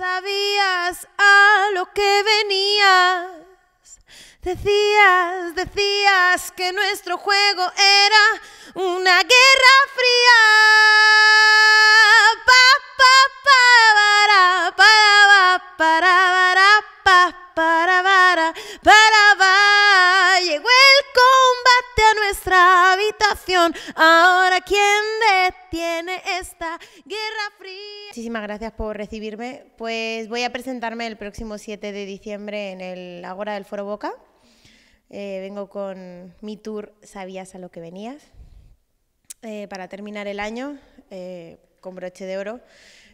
Sabías a lo que venías. Decías, decías que nuestro juego era una guerra fría. Ahora, ¿quién detiene esta guerra fría? Muchísimas gracias por recibirme. Pues voy a presentarme el próximo 7 de diciembre en el Agora del Foro Boca. Eh, vengo con mi tour Sabías a lo que venías. Eh, para terminar el año eh, con broche de oro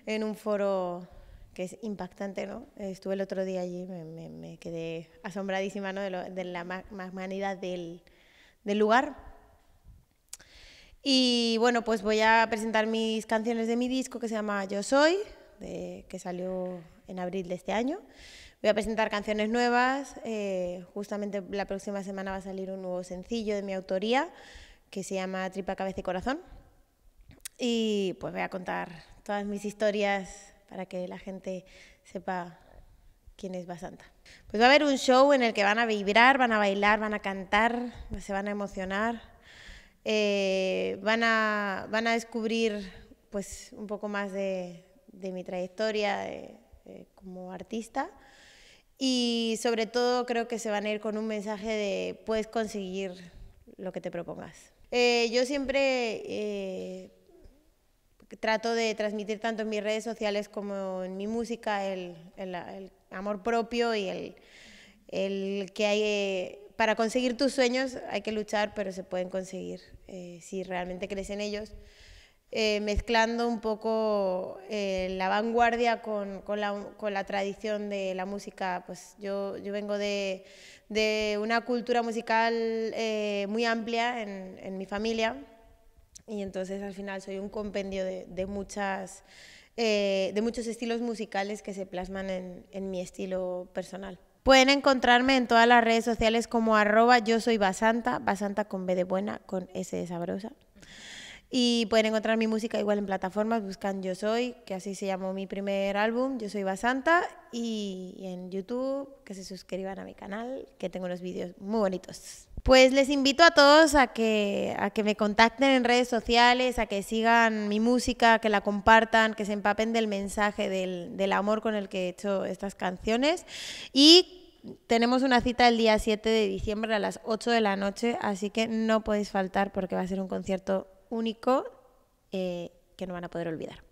en un foro que es impactante, ¿no? Estuve el otro día allí, me, me, quedé asombradísima, ¿no? De, la magnanimidad del, del, lugar. Y bueno, pues voy a presentar mis canciones de mi disco que se llama Yo Soy, que salió en abril de este año. Voy a presentar canciones nuevas. Eh, justamente la próxima semana va a salir un nuevo sencillo de mi autoría que se llama Tripa, Cabeza y Corazón. Y pues voy a contar todas mis historias para que la gente sepa quién es Basanta. Pues va a haber un show en el que van a vibrar, van a bailar, van a cantar, se van a emocionar. Eh, van, a, van a descubrir pues, un poco más de, mi trayectoria como artista y sobre todo creo que se van a ir con un mensaje de puedes conseguir lo que te propongas. Eh, yo siempre eh, trato de transmitir tanto en mis redes sociales como en mi música el, amor propio y el, el que hay para conseguir tus sueños hay que luchar, pero se pueden conseguir eh, si realmente crees en ellos. Eh, mezclando un poco eh, la vanguardia con, la, tradición de la música. Pues yo, vengo de, una cultura musical muy amplia en, mi familia y entonces al final soy un compendio de, muchas, de muchos estilos musicales que se plasman en, en mi estilo personal. Pueden encontrarme en todas las redes sociales como arroba yo soy basanta, basanta con B de buena, con S de sabrosa. Y pueden encontrar mi música igual en plataformas, buscan Yo Soy, que así se llamó mi primer álbum, Yo Soy Basanta, y en YouTube, que se suscriban a mi canal, que tengo unos vídeos muy bonitos. Pues les invito a todos a que, a que me contacten en redes sociales, a que sigan mi música, que la compartan, que se empapen del mensaje del, amor con el que he hecho estas canciones. Y tenemos una cita el día 7 de diciembre a las 8 de la noche, así que no podéis faltar porque va a ser un concierto único eh, que no van a poder olvidar.